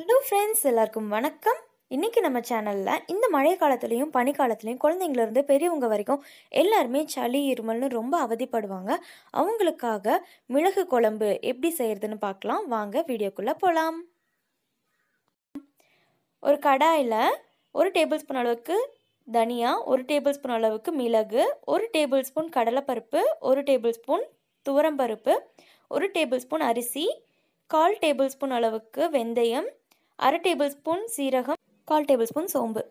hello friends எல்லாருக்கும் வணக்கம் இன்றைக்கி நம்ம சேனலில் இந்த மழை காலத்துலேயும் பனிக்காலத்துலேயும் குழந்தைங்கலேருந்து பெரியவங்க வரைக்கும் எல்லாருமே சளி இருமல்னு ரொம்ப அவதிப்படுவாங்க அவங்களுக்காக மிளகு குழம்பு எப்படி செய்கிறதுன்னு பார்க்கலாம் வாங்க வீடியோக்குள்ளே போகலாம் ஒரு கடாயில் ஒரு டேபிள் ஸ்பூன் அளவுக்கு தனியா ஒரு டேபிள் ஸ்பூன் அளவுக்கு மிளகு ஒரு டேபிள் ஸ்பூன் கடலைப்பருப்பு ஒரு டேபிள் ஸ்பூன் துவரம்பருப்பு ஒரு டேபிள் ஸ்பூன் அரிசி கால் டேபிள் ஸ்பூன் அளவுக்கு வெந்தயம் அரை டேபிள் ஸ்பூன் சீரகம் கால் டேபிள் ஸ்பூன் சோம்பு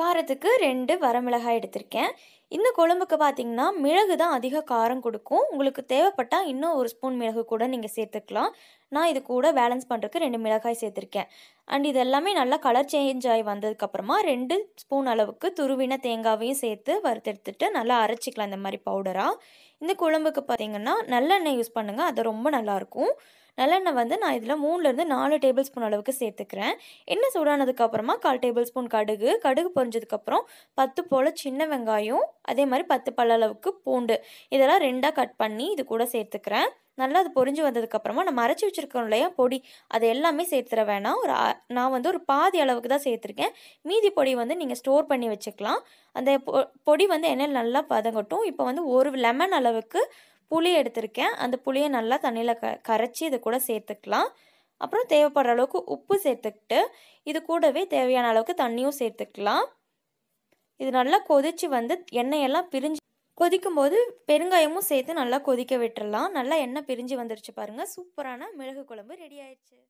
காரத்துக்கு ரெண்டு வரமிளகாய் எடுத்திருக்கேன் இந்த குழம்புக்கு பார்த்தீங்கன்னா மிளகு தான் அதிக காரம் கொடுக்கும் உங்களுக்கு தேவைப்பட்டால் இன்னும் ஒரு ஸ்பூன் மிளகு கூட நீங்கள் சேர்த்துக்கலாம் நான் இது கூட பேலன்ஸ் பண்ணுறதுக்கு ரெண்டு மிளகாய் சேர்த்துருக்கேன் அண்ட் இது எல்லாமே நல்லா கலர் சேஞ்ச் ஆகி வந்ததுக்கப்புறமா ரெண்டு ஸ்பூன் அளவுக்கு துருவின தேங்காவையும் சேர்த்து வறுத்தெடுத்துட்டு நல்லா அரைச்சிக்கலாம் இந்த மாதிரி பவுடராக இந்த குழம்புக்கு பார்த்தீங்கன்னா நல்லெண்ணெய் யூஸ் பண்ணுங்கள் அது ரொம்ப நல்லாயிருக்கும் நல்லெண்ணெய் வந்து நான் இதில் மூணுலேருந்து நாலு டேபிள் ஸ்பூன் அளவுக்கு சேர்த்துக்கிறேன் எண்ணெய் சூடானதுக்கப்புறமா கால் டேபிள் ஸ்பூன் கடுகு கடுகு பொரிஞ்சதுக்கப்புறம் பத்து போல் சின்ன வெங்காயம் அதே மாதிரி பத்து பல்லளவுக்கு பூண்டு இதெல்லாம் ரெண்டாக கட் பண்ணி இது கூட சேர்த்துக்கிறேன் நல்லா அது பொரிஞ்சு வந்ததுக்கப்புறமா நம்ம அரைச்சி வச்சுருக்கோம் இல்லையா பொடி அது எல்லாமே சேர்த்துற வேணாம் ஒரு நான் வந்து ஒரு பாதி அளவுக்கு தான் சேர்த்துருக்கேன் மீதி பொடி வந்து நீங்கள் ஸ்டோர் பண்ணி வச்சுக்கலாம் அந்த பொடி வந்து எண்ணெயில் நல்லா பதங்கட்டும் இப்போ வந்து ஒரு லெமன் அளவுக்கு புளி எடுத்திருக்கேன் அந்த புளியை நல்லா தண்ணியில் க கரைச்சி இதை கூட சேர்த்துக்கலாம் அப்புறம் தேவைப்படுற அளவுக்கு உப்பு சேர்த்துக்கிட்டு இது கூடவே தேவையான அளவுக்கு தண்ணியும் சேர்த்துக்கலாம் இது நல்லா கொதித்து வந்து எண்ணெயெல்லாம் பிரிஞ்சு கொதிக்கும் போது பெருங்காயமும் சேர்த்து நல்லா கொதிக்க விட்டுறலாம் நல்லா எண்ணெய் பிரிஞ்சு வந்துருச்சு பாருங்கள் சூப்பரான மிளகு குழம்பு ரெடி ஆயிடுச்சு